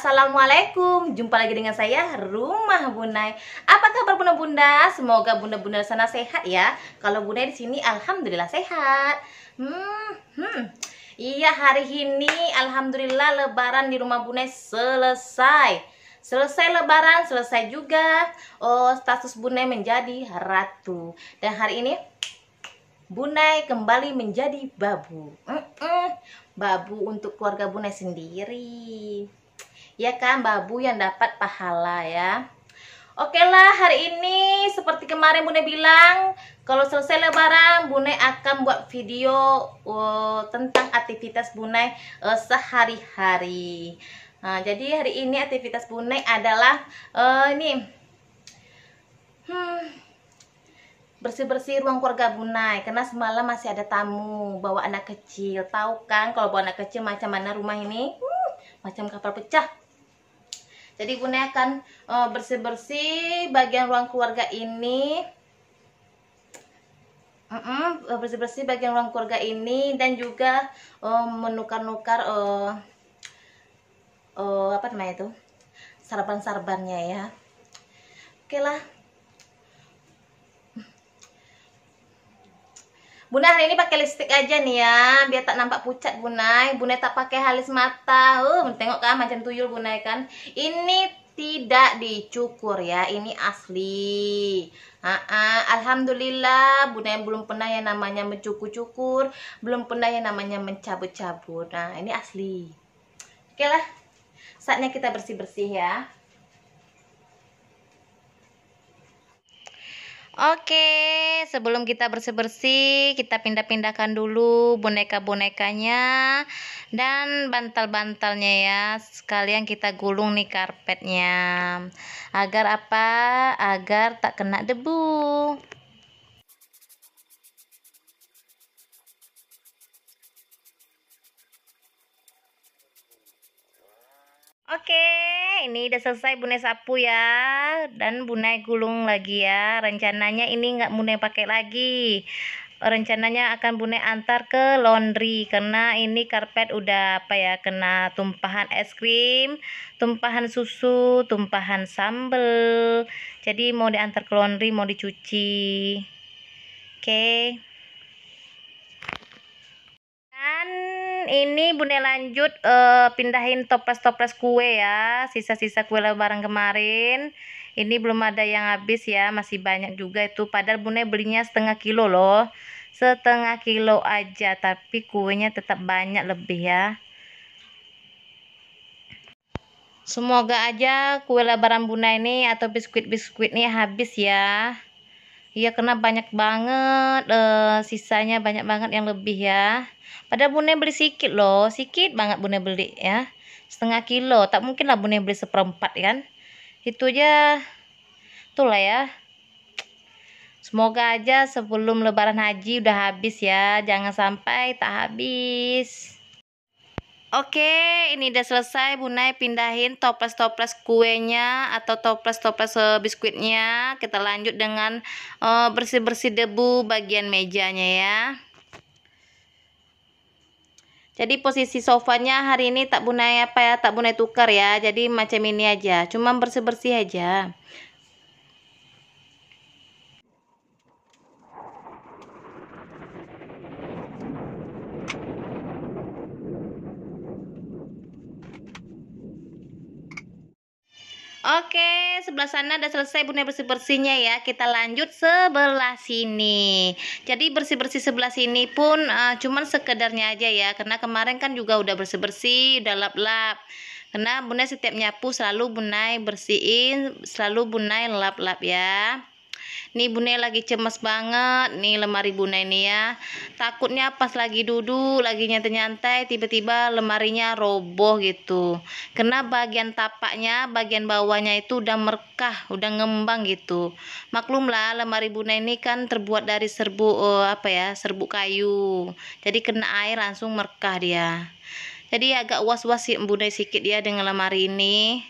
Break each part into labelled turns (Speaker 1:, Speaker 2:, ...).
Speaker 1: Assalamualaikum Jumpa lagi dengan saya Rumah Bunai Apa kabar bunda-bunda? Semoga bunda-bunda sana sehat ya Kalau bunda di sini Alhamdulillah sehat Hmm, hmm Iya hari ini Alhamdulillah lebaran di rumah Bunai selesai Selesai lebaran, selesai juga Oh status Bunai menjadi ratu Dan hari ini Bunai kembali menjadi babu mm -mm. Babu untuk keluarga Bunai sendiri ya kan babu yang dapat pahala ya Oke okay lah hari ini seperti kemarin Bunda bilang kalau selesai lebaran Bunda akan buat video uh, tentang aktivitas Bunda uh, eh, sehari-hari nah, jadi hari ini aktivitas Bunda adalah uh, ini hmm, bersih-bersih ruang keluarga Bunai karena semalam masih ada tamu bawa anak kecil tahu kan kalau bawa anak kecil macam mana rumah ini hmm, macam kapal pecah jadi bunda akan eh, bersih-bersih bagian ruang keluarga ini bersih-bersih bagian ruang keluarga ini dan juga eh, menukar-nukar eh, apa namanya itu sarapan sarbannya ya oke lah Bunda hari ini pakai lipstick aja nih ya, biar tak nampak pucat Bunai. Bunai tak pakai halis mata. Uh, tengok kan macam tuyul Bunai ya kan. Ini tidak dicukur ya, ini asli. Uh, uh, Alhamdulillah, Bunda yang belum pernah yang namanya mencukur-cukur, belum pernah yang namanya mencabut-cabut. Nah, ini asli. Oke lah, saatnya kita bersih-bersih ya. Oke, sebelum kita bersih-bersih, kita pindah-pindahkan dulu boneka-bonekanya dan bantal-bantalnya ya. Sekalian kita gulung nih karpetnya. Agar apa? Agar tak kena debu. Oke, ini udah selesai bunai sapu ya dan bunai gulung lagi ya. Rencananya ini nggak bunai pakai lagi. Rencananya akan bunai antar ke laundry karena ini karpet udah apa ya kena tumpahan es krim, tumpahan susu, tumpahan sambel. Jadi mau diantar ke laundry, mau dicuci. Oke. Okay. ini Bunda lanjut uh, pindahin toples-toples kue ya, sisa-sisa kue lebaran kemarin. Ini belum ada yang habis ya, masih banyak juga itu. Padahal Bunda belinya setengah kilo loh. Setengah kilo aja, tapi kuenya tetap banyak lebih ya. Semoga aja kue lebaran Bunda ini atau biskuit-biskuit ini habis ya. Iya kena banyak banget eh, sisanya banyak banget yang lebih ya. Padahal bunda beli sikit loh, sikit banget bunda beli ya. Setengah kilo, tak mungkin lah bunda beli seperempat kan. Itu aja, itulah ya. Semoga aja sebelum lebaran haji udah habis ya. Jangan sampai tak habis. Oke, ini udah selesai Bunai pindahin toples-toples kuenya atau toples-toples eh, biskuitnya. Kita lanjut dengan eh, bersih-bersih uh, debu bagian mejanya ya. Jadi posisi sofanya hari ini tak Bunai apa ya, tak Bunai tukar ya. Jadi macam ini aja, cuma bersih-bersih aja. Oke, sebelah sana udah selesai bunda bersih-bersihnya ya. Kita lanjut sebelah sini. Jadi bersih-bersih sebelah sini pun uh, cuman sekedarnya aja ya. Karena kemarin kan juga udah bersih-bersih, udah lap-lap. Karena bunda setiap nyapu selalu bunda bersihin, selalu bunda lap-lap ya. Nih bunda lagi cemas banget nih lemari bunda nih ya. Takutnya pas lagi duduk, lagi nyantai-nyantai tiba-tiba lemarinya roboh gitu. Karena bagian tapaknya, bagian bawahnya itu udah merkah, udah ngembang gitu. Maklumlah lemari bunda ini kan terbuat dari serbu, oh, apa ya, serbuk kayu. Jadi kena air langsung merkah dia. Jadi agak was-was sih Bunda sikit ya dengan lemari ini.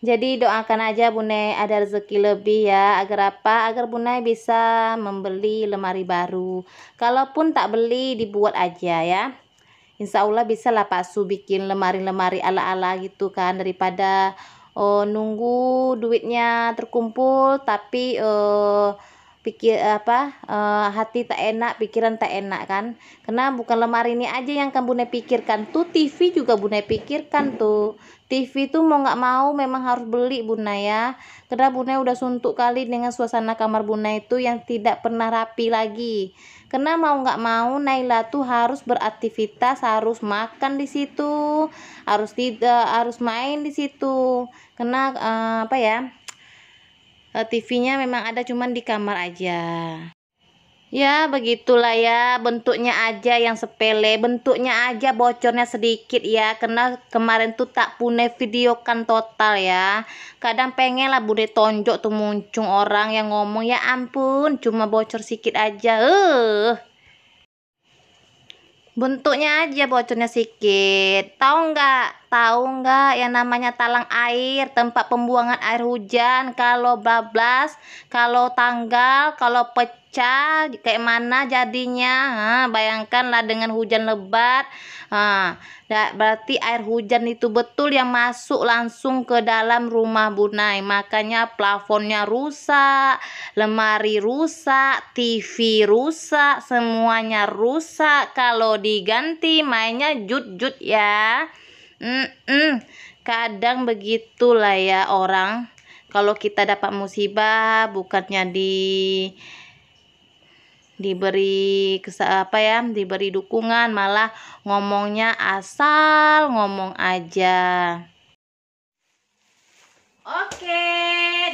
Speaker 1: Jadi doakan aja Bunda ada rezeki lebih ya agar apa? Agar Bunda bisa membeli lemari baru. Kalaupun tak beli dibuat aja ya. Insya Allah bisa lah Pak Su bikin lemari-lemari ala-ala gitu kan daripada oh, nunggu duitnya terkumpul tapi Oh, pikir apa uh, hati tak enak pikiran tak enak kan karena bukan lemari ini aja yang kamu bune pikirkan tuh TV juga bune pikirkan tuh TV tuh mau nggak mau memang harus beli bunda ya karena bunda udah suntuk kali dengan suasana kamar bunda itu yang tidak pernah rapi lagi karena mau nggak mau Naila tuh harus beraktivitas harus makan di situ harus tidak harus main di situ karena uh, apa ya Eh, TV-nya memang ada cuman di kamar aja ya begitulah ya bentuknya aja yang sepele bentuknya aja bocornya sedikit ya karena kemarin tuh tak punya video kan total ya kadang pengen lah bude tonjok tuh muncung orang yang ngomong ya ampun cuma bocor sedikit aja eh bentuknya aja bocornya sedikit tahu nggak tahu nggak yang namanya talang air tempat pembuangan air hujan kalau bablas kalau tanggal kalau pecah kayak mana jadinya nah, bayangkanlah dengan hujan lebat nah, berarti air hujan itu betul yang masuk langsung ke dalam rumah Bunai makanya plafonnya rusak lemari rusak TV rusak semuanya rusak kalau diganti mainnya jut-jut ya Mm-mm. Kadang begitulah ya orang. Kalau kita dapat musibah bukannya di diberi apa ya diberi dukungan malah ngomongnya asal ngomong aja oke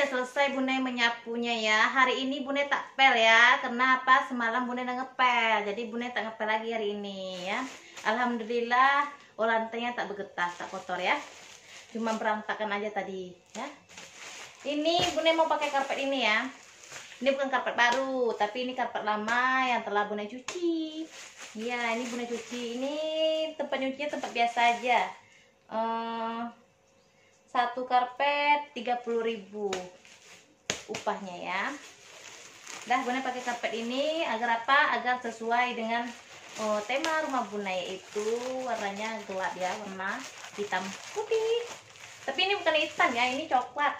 Speaker 1: udah selesai bunda menyapunya ya hari ini bunda tak pel ya kenapa semalam bunda ngepel jadi bunda tak ngepel lagi hari ini ya alhamdulillah oh lantainya tak bergetar, tak kotor ya cuma berantakan aja tadi ya ini bunda mau pakai karpet ini ya ini bukan karpet baru tapi ini karpet lama yang telah bunda cuci iya ini bunda cuci ini tempat nyucinya tempat biasa aja ehm, satu karpet ribu upahnya ya dah bunda pakai karpet ini agar apa agar sesuai dengan oh, tema rumah bunai itu warnanya gelap ya warna hitam putih tapi ini bukan hitam ya ini coklat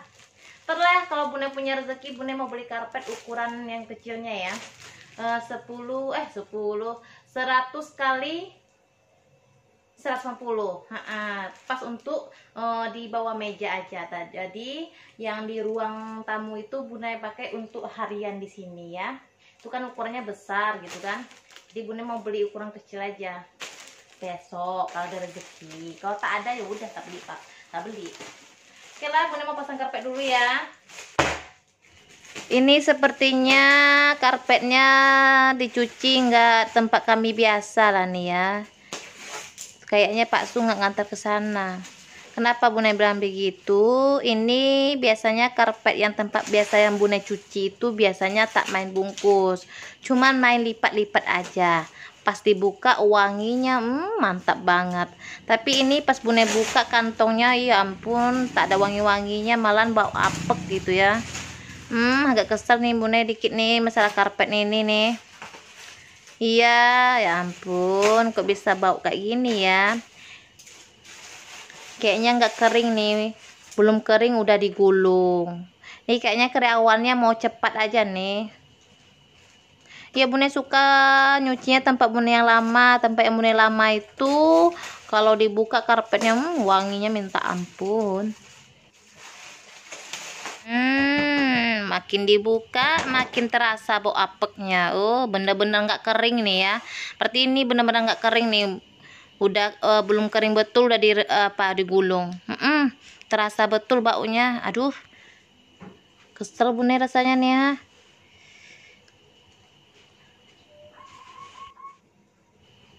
Speaker 1: terlah kalau bunai punya rezeki bunai mau beli karpet ukuran yang kecilnya ya E, 10 eh 10 100 eh, kali 150 ha -ha, pas untuk e, di bawah meja aja tadi jadi yang di ruang tamu itu bunai pakai untuk harian di sini ya itu kan ukurannya besar gitu kan jadi bunda mau beli ukuran kecil aja besok kalau ada rezeki kalau tak ada ya udah tak beli pak tak beli oke lah bunda mau pasang karpet dulu ya ini sepertinya karpetnya dicuci nggak tempat kami biasa lah nih ya kayaknya Pak Su nggak ngantar ke sana Kenapa Bunda bilang begitu? Ini biasanya karpet yang tempat biasa yang Bunda cuci itu biasanya tak main bungkus. Cuman main lipat-lipat aja. Pas dibuka wanginya hmm, mantap banget. Tapi ini pas Bunda buka kantongnya ya ampun tak ada wangi-wanginya malah bau apek gitu ya. Hmm agak kesel nih Bunda dikit nih masalah karpet ini nih. Iya, ya ampun, kok bisa bau kayak gini ya? kayaknya nggak kering nih belum kering udah digulung ini kayaknya karyawannya mau cepat aja nih ya bunda suka nyucinya tempat bunda yang lama tempat yang bunda yang lama itu kalau dibuka karpetnya hmm, wanginya minta ampun Hmm, makin dibuka makin terasa bau apeknya. Oh, bener-bener nggak kering nih ya. Berarti ini bener-bener nggak kering nih udah uh, belum kering betul udah di uh, apa digulung mm -mm, terasa betul baunya aduh kesel bunyi rasanya nih ya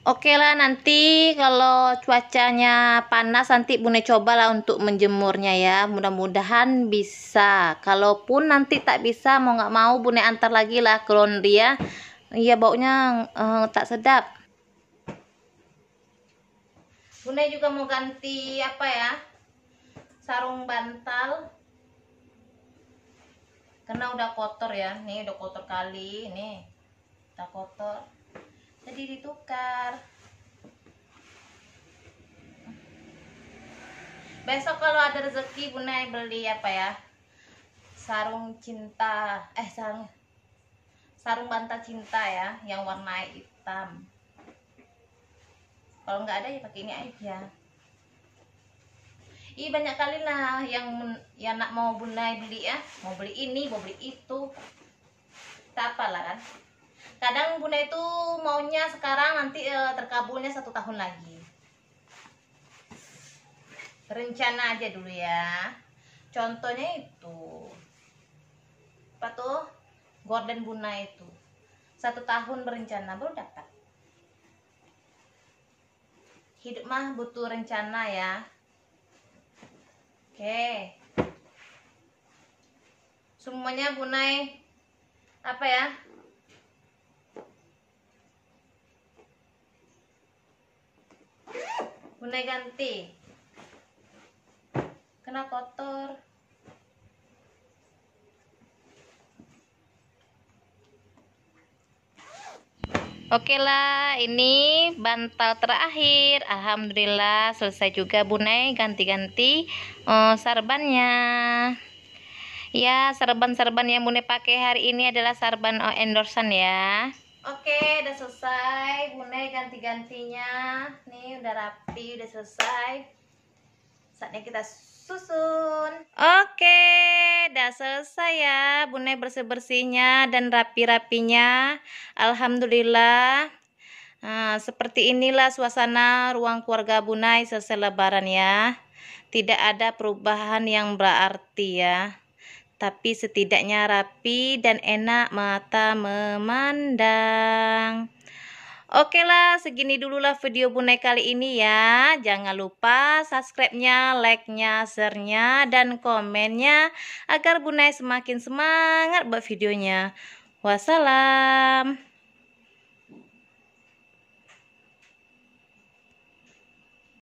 Speaker 1: Oke lah nanti kalau cuacanya panas nanti coba cobalah untuk menjemurnya ya mudah-mudahan bisa kalaupun nanti tak bisa mau nggak mau bunda antar lagi lah ke laundry ya iya baunya uh, tak sedap Bunda juga mau ganti apa ya? Sarung bantal. Karena udah kotor ya. Nih udah kotor kali ini. Udah kotor. Jadi ditukar. Besok kalau ada rezeki Bunda beli apa ya? Sarung cinta. Eh sarung sarung bantal cinta ya yang warna hitam kalau nggak ada ya pakai ini aja Ih banyak kali lah yang ya nak mau bunai beli ya, mau beli ini, mau beli itu. Tak apalah kan. Kadang bunai itu maunya sekarang nanti e, terkabulnya satu tahun lagi. Rencana aja dulu ya. Contohnya itu apa tuh? Gordon buna itu. Satu tahun berencana baru dapat hidup mah butuh rencana ya oke semuanya punai apa ya punai ganti kena kotor Oke lah, ini bantal terakhir. Alhamdulillah selesai juga Bunai ganti-ganti uh, sarbannya. Ya, sarban-sarban yang Bunai pakai hari ini adalah sarban uh, endorsan ya. Oke, udah selesai. Bunai ganti-gantinya. Nih, udah rapi, udah selesai. Saatnya kita susun. Oke, dah selesai ya Bunda bersih-bersihnya dan rapi-rapinya. Alhamdulillah. Nah, seperti inilah suasana ruang keluarga Bunai selesai lebaran ya. Tidak ada perubahan yang berarti ya. Tapi setidaknya rapi dan enak mata memandang. Oke lah, segini dulu lah video Bune kali ini ya. Jangan lupa subscribe-nya, like-nya, share-nya, dan komennya agar Bune semakin semangat buat videonya. Wassalam.